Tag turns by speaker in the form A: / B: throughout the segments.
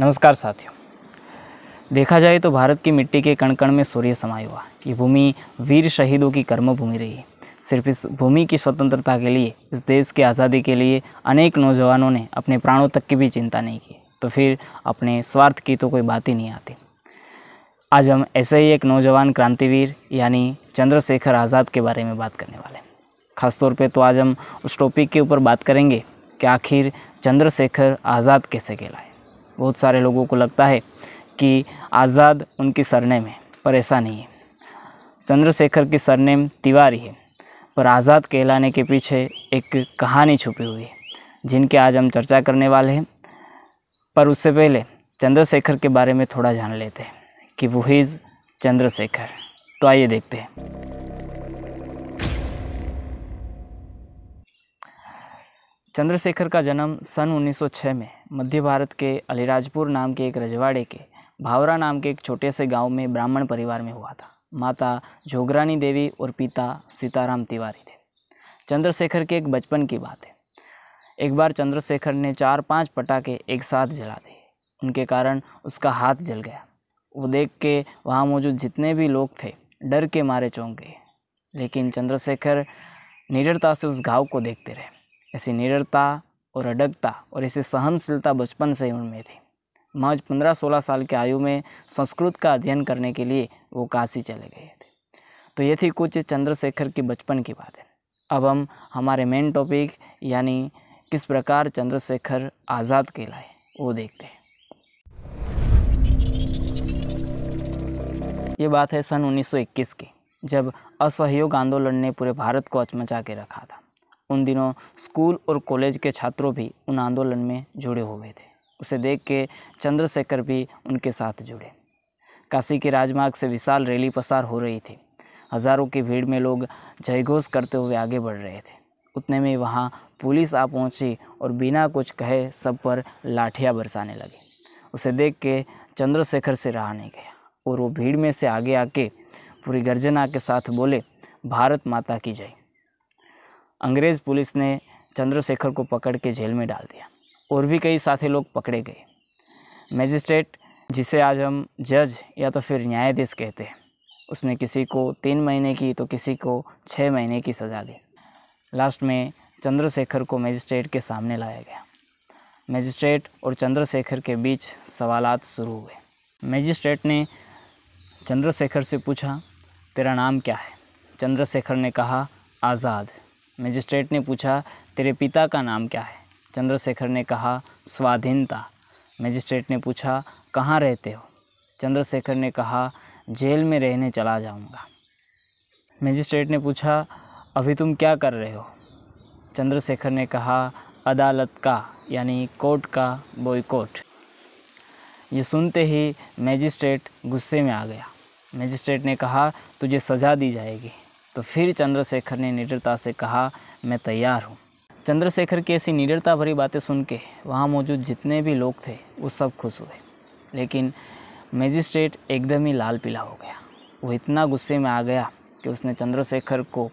A: नमस्कार साथियों देखा जाए तो भारत की मिट्टी के कण कण में सूर्य समाय हुआ ये भूमि वीर शहीदों की कर्म भूमि रही सिर्फ इस भूमि की स्वतंत्रता के लिए इस देश की आज़ादी के लिए अनेक नौजवानों ने अपने प्राणों तक की भी चिंता नहीं की तो फिर अपने स्वार्थ की तो कोई बात ही नहीं आती आज हम ऐसे ही एक नौजवान क्रांतिवीर यानी चंद्रशेखर आज़ाद के बारे में बात करने वाले हैं खासतौर पे तो आज हम उस टॉपिक के ऊपर बात करेंगे कि आखिर चंद्रशेखर आज़ाद कैसे कहलाए बहुत सारे लोगों को लगता है कि आज़ाद उनकी सरनेम है पर ऐसा नहीं है चंद्रशेखर की सरनेम तिवारी है पर आज़ाद कहलाने के पीछे एक कहानी छुपी हुई है जिनके आज हम चर्चा करने वाले हैं पर उससे पहले चंद्रशेखर के बारे में थोड़ा जान लेते हैं कि वो हीज़ चंद्रशेखर तो आइए देखते हैं चंद्रशेखर का जन्म सन 1906 में मध्य भारत के अलीराजपुर नाम के एक रजवाड़े के भावरा नाम के एक छोटे से गांव में ब्राह्मण परिवार में हुआ था माता जोगरानी देवी और पिता सीताराम तिवारी थे चंद्रशेखर के एक बचपन की बात है एक बार चंद्रशेखर ने चार पांच पटाखे एक साथ जला दिए उनके कारण उसका हाथ जल गया वो देख के वहाँ मौजूद जितने भी लोग थे डर के मारे चौंक गए लेकिन चंद्रशेखर निडरता से उस घाव को देखते रहे ऐसी निडरता और अडगता और इसे सहनशीलता बचपन से उनमें थी महज पंद्रह सोलह साल की आयु में संस्कृत का अध्ययन करने के लिए वो काशी चले गए थे तो ये थी कुछ चंद्रशेखर की बचपन की बातें अब हम हमारे मेन टॉपिक यानी किस प्रकार चंद्रशेखर आज़ाद कहलाए वो देखते हैं ये बात है सन 1921 की जब असहयोग आंदोलन ने पूरे भारत को अचमचा के रखा था उन दिनों स्कूल और कॉलेज के छात्रों भी उन आंदोलन में जुड़े हुए थे उसे देख के चंद्रशेखर भी उनके साथ जुड़े काशी के राजमार्ग से विशाल रैली पसार हो रही थी हज़ारों की भीड़ में लोग जयघोष करते हुए आगे बढ़ रहे थे उतने में वहाँ पुलिस आ पहुँची और बिना कुछ कहे सब पर लाठियाँ बरसाने लगी उसे देख के चंद्रशेखर से रहा नहीं गया और वो भीड़ में से आगे आके पूरी गर्जना के साथ बोले भारत माता की जय अंग्रेज़ पुलिस ने चंद्रशेखर को पकड़ के जेल में डाल दिया और भी कई साथी लोग पकड़े गए मैजिस्ट्रेट जिसे आज हम जज या तो फिर न्यायाधीश कहते हैं उसने किसी को तीन महीने की तो किसी को छः महीने की सज़ा दी लास्ट में चंद्रशेखर को मजिस्ट्रेट के सामने लाया गया मजिस्ट्रेट और चंद्रशेखर के बीच सवालात शुरू हुए मजिस्ट्रेट ने चंद्रशेखर से पूछा तेरा नाम क्या है चंद्रशेखर ने कहा आज़ाद मजिस्ट्रेट ने पूछा तेरे पिता का नाम क्या है चंद्रशेखर ने कहा स्वाधीनता मजिस्ट्रेट ने पूछा कहाँ रहते हो चंद्रशेखर ने कहा जेल में रहने चला जाऊँगा मजिस्ट्रेट ने पूछा अभी तुम क्या कर रहे हो चंद्रशेखर ने कहा अदालत का यानी कोर्ट का बॉयकॉट ये सुनते ही मजिस्ट्रेट गुस्से में आ गया मजिस्ट्रेट ने कहा तुझे सज़ा दी जाएगी तो फिर चंद्रशेखर ने निडरता से कहा मैं तैयार हूँ चंद्रशेखर की ऐसी निडरता भरी बातें सुन के वहाँ मौजूद जितने भी लोग थे वो सब खुश हुए लेकिन मैजिस्ट्रेट एकदम ही लाल पीला हो गया वो इतना गुस्से में आ गया कि उसने चंद्रशेखर को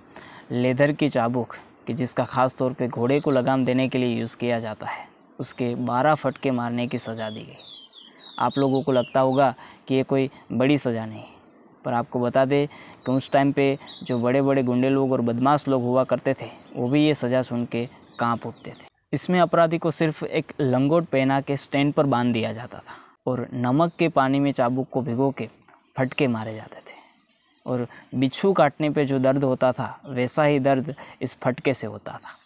A: लेदर की चाबुक कि जिसका ख़ास तौर पे घोड़े को लगाम देने के लिए यूज़ किया जाता है उसके बारह फटके मारने की सज़ा दी गई आप लोगों को लगता होगा कि ये कोई बड़ी सज़ा नहीं पर आपको बता दें कि उस टाइम पे जो बड़े बड़े गुंडे लोग और बदमाश लोग हुआ करते थे वो भी ये सज़ा सुन के काँप उठते थे इसमें अपराधी को सिर्फ एक लंगोट पहना के स्टैंड पर बांध दिया जाता था और नमक के पानी में चाबुक को भिगो के फटके मारे जाते थे और बिच्छू काटने पर जो दर्द होता था वैसा ही दर्द इस फटके से होता था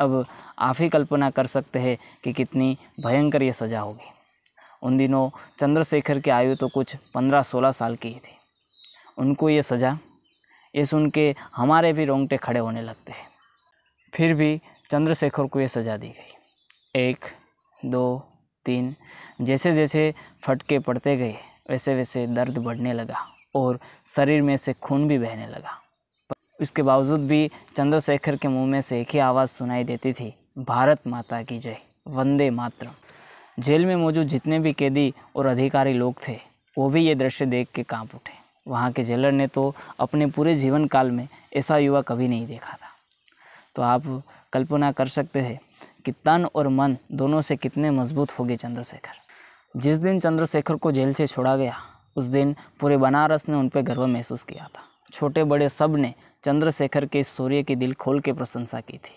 A: अब आप ही कल्पना कर सकते हैं कि कितनी भयंकर ये सज़ा होगी उन दिनों चंद्रशेखर की आयु तो कुछ पंद्रह सोलह साल की ही थी उनको ये सज़ा ये सुन के हमारे भी रोंगटे खड़े होने लगते हैं फिर भी चंद्रशेखर को ये सज़ा दी गई एक दो तीन जैसे जैसे फटके पड़ते गए वैसे वैसे दर्द बढ़ने लगा और शरीर में से खून भी बहने लगा इसके बावजूद भी चंद्रशेखर के मुंह में से एक ही आवाज़ सुनाई देती थी भारत माता की जय वंदे मातर जेल में मौजूद जितने भी कैदी और अधिकारी लोग थे वो भी ये दृश्य देख के कांप उठे वहाँ के जेलर ने तो अपने पूरे जीवन काल में ऐसा युवा कभी नहीं देखा था तो आप कल्पना कर सकते हैं कि तन और मन दोनों से कितने मजबूत हो गए चंद्रशेखर जिस दिन चंद्रशेखर को जेल से छोड़ा गया उस दिन पूरे बनारस ने उन पर गर्व महसूस किया था छोटे बड़े सब ने चंद्रशेखर के सूर्य की दिल खोल के प्रशंसा की थी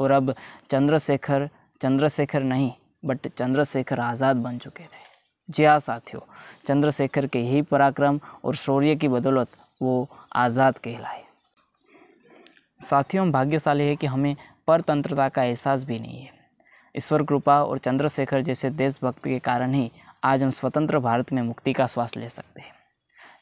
A: और अब चंद्रशेखर चंद्रशेखर नहीं बट चंद्रशेखर आज़ाद बन चुके थे जी हाँ साथियों चंद्रशेखर के ही पराक्रम और शौर्य की बदौलत वो आज़ाद कहलाए साथियों भाग्यशाली है कि हमें परतंत्रता का एहसास भी नहीं है ईश्वर कृपा और चंद्रशेखर जैसे देशभक्त के कारण ही आज हम स्वतंत्र भारत में मुक्ति का श्वास ले सकते हैं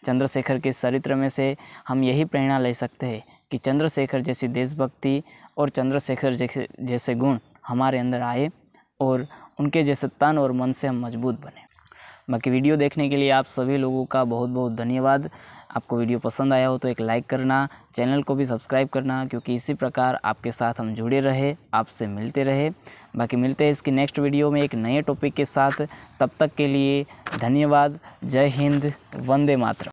A: चंद्रशेखर के चरित्र में से हम यही प्रेरणा ले सकते हैं कि चंद्रशेखर जैसी देशभक्ति और चंद्रशेखर जैसे जैसे गुण हमारे अंदर आए और उनके जैसे तन और मन से हम मजबूत बने बाकी वीडियो देखने के लिए आप सभी लोगों का बहुत बहुत धन्यवाद आपको वीडियो पसंद आया हो तो एक लाइक करना चैनल को भी सब्सक्राइब करना क्योंकि इसी प्रकार आपके साथ हम जुड़े रहे आपसे मिलते रहे बाकी मिलते हैं इसकी नेक्स्ट वीडियो में एक नए टॉपिक के साथ तब तक के लिए धन्यवाद जय हिंद वंदे मातरम